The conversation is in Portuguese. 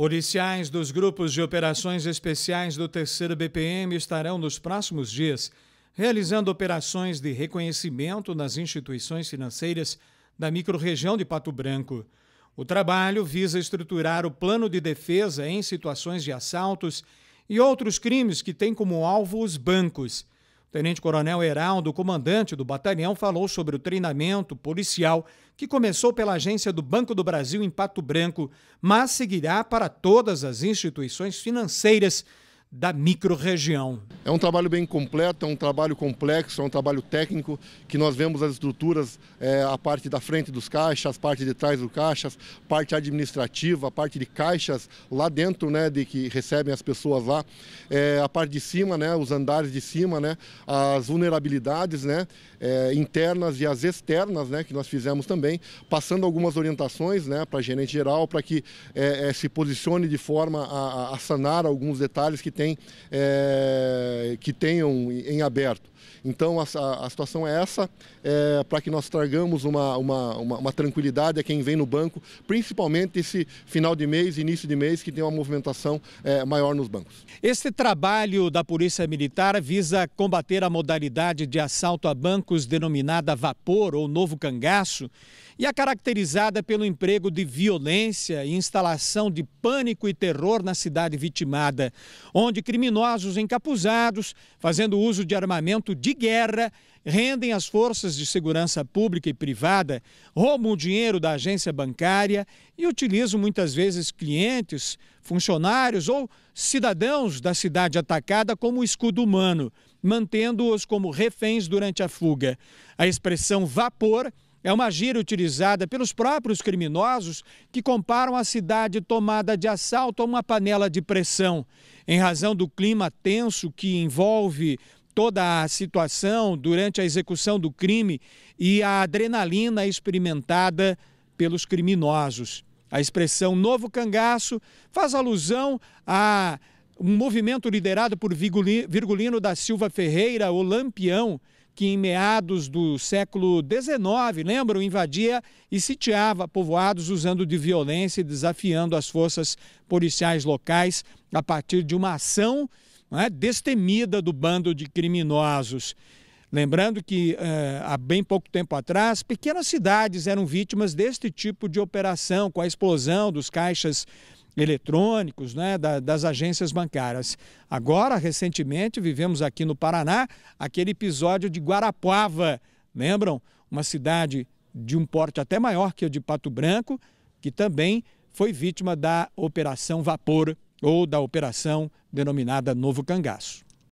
Policiais dos grupos de operações especiais do terceiro BPM estarão nos próximos dias realizando operações de reconhecimento nas instituições financeiras da microrregião de Pato Branco. O trabalho visa estruturar o plano de defesa em situações de assaltos e outros crimes que têm como alvo os bancos Tenente Coronel Heraldo, comandante do batalhão, falou sobre o treinamento policial que começou pela agência do Banco do Brasil em Pato Branco, mas seguirá para todas as instituições financeiras da microrregião. É um trabalho bem completo, é um trabalho complexo, é um trabalho técnico, que nós vemos as estruturas, é, a parte da frente dos caixas, a parte de trás dos caixas, parte administrativa, a parte de caixas lá dentro, né, de que recebem as pessoas lá, é, a parte de cima, né, os andares de cima, né, as vulnerabilidades, né, é, internas e as externas, né, que nós fizemos também, passando algumas orientações, né, para gerente geral, para que se posicione de forma a, a sanar alguns detalhes que tem, é, que tenham em aberto. Então, a, a situação é essa, é, para que nós tragamos uma, uma, uma, uma, tranquilidade a quem vem no banco, principalmente esse final de mês, início de mês, que tem uma movimentação é, maior nos bancos. Esse trabalho da Polícia Militar visa combater a modalidade de assalto a bancos denominada vapor ou novo cangaço e é caracterizada pelo emprego de violência e instalação de pânico e terror na cidade vitimada, onde de criminosos encapuzados, fazendo uso de armamento de guerra, rendem as forças de segurança pública e privada, roubam o dinheiro da agência bancária e utilizam muitas vezes clientes, funcionários ou cidadãos da cidade atacada como escudo humano, mantendo-os como reféns durante a fuga. A expressão vapor é uma gíria utilizada pelos próprios criminosos que comparam a cidade tomada de assalto a uma panela de pressão. Em razão do clima tenso que envolve toda a situação durante a execução do crime e a adrenalina experimentada pelos criminosos. A expressão novo cangaço faz alusão a um movimento liderado por Virgulino da Silva Ferreira, o Lampião, que em meados do século XIX, lembram, invadia e sitiava povoados usando de violência e desafiando as forças policiais locais a partir de uma ação é, destemida do bando de criminosos. Lembrando que eh, há bem pouco tempo atrás, pequenas cidades eram vítimas deste tipo de operação, com a explosão dos caixas eletrônicos né, da, das agências bancárias. Agora, recentemente, vivemos aqui no Paraná aquele episódio de Guarapuava, lembram? Uma cidade de um porte até maior que o de Pato Branco, que também foi vítima da Operação Vapor ou da operação denominada Novo Cangaço.